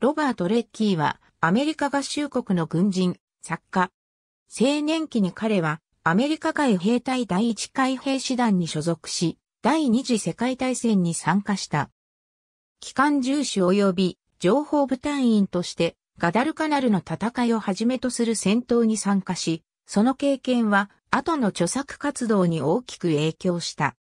ロバート・レッキーはアメリカ合衆国の軍人、作家。青年期に彼はアメリカ海兵隊第一海兵師団に所属し、第二次世界大戦に参加した。機関重視及び情報部隊員としてガダルカナルの戦いをはじめとする戦闘に参加し、その経験は後の著作活動に大きく影響した。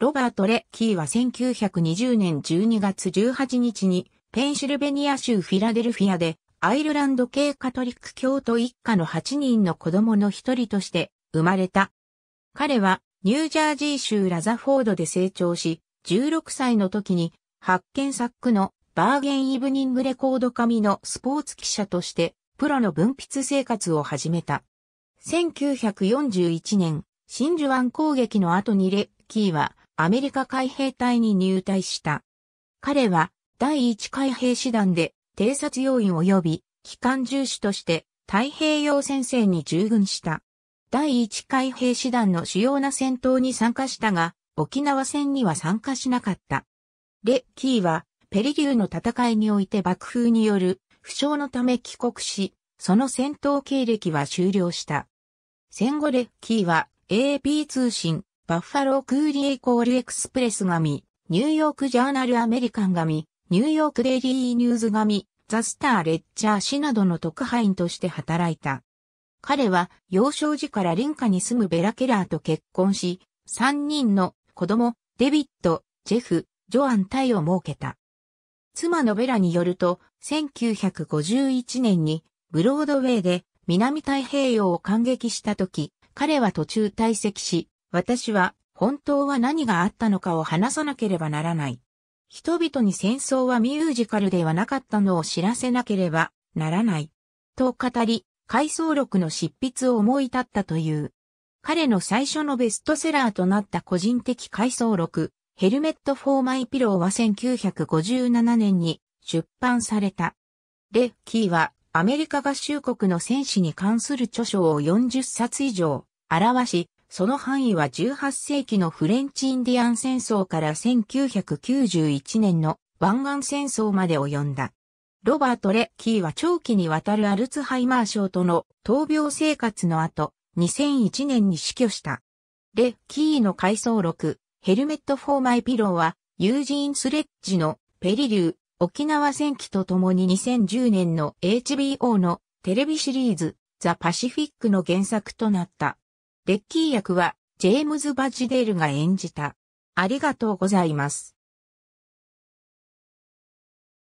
ロバート・レッキーは1920年12月18日にペンシルベニア州フィラデルフィアで、アイルランド系カトリック教徒一家の8人の子供の一人として生まれた。彼はニュージャージー州ラザフォードで成長し、16歳の時に発見作区のバーゲンイブニングレコード紙のスポーツ記者としてプロの文筆生活を始めた。1941年、真珠湾攻撃の後にレッキーはアメリカ海兵隊に入隊した。彼は第1海兵士団で偵察要員及び機関重視として太平洋戦線に従軍した。第1海兵士団の主要な戦闘に参加したが、沖縄戦には参加しなかった。レ・キーは、ペリリューの戦いにおいて爆風による負傷のため帰国し、その戦闘経歴は終了した。戦後レッキーは AP 通信、バッファロークーリエイコールエクスプレス紙、ニューヨークジャーナルアメリカン紙、ニューヨークデイリーニューズ紙、ザ・スター・レッチャー氏などの特派員として働いた。彼は幼少時から林家に住むベラ・ケラーと結婚し、3人の子供、デビット、ジェフ、ジョアン・タイを設けた。妻のベラによると、1951年にブロードウェイで南太平洋を感激した時、彼は途中退席し、私は本当は何があったのかを話さなければならない。人々に戦争はミュージカルではなかったのを知らせなければならない。と語り、回想録の執筆を思い立ったという。彼の最初のベストセラーとなった個人的回想録、ヘルメット・フォー・マイ・ピローは1957年に出版された。レ・ッキーはアメリカ合衆国の戦士に関する著書を40冊以上表し、その範囲は18世紀のフレンチインディアン戦争から1991年の湾岸戦争まで及んだ。ロバート・レッキーは長期にわたるアルツハイマー症との闘病生活の後、2001年に死去した。レッキーの回想録、ヘルメット・フォー・マイ・ピローは、ユージーン・スレッジのペリリュー、沖縄戦記とともに2010年の HBO のテレビシリーズ、ザ・パシフィックの原作となった。レッキー役は、ジェームズ・バジデールが演じた。ありがとうございます。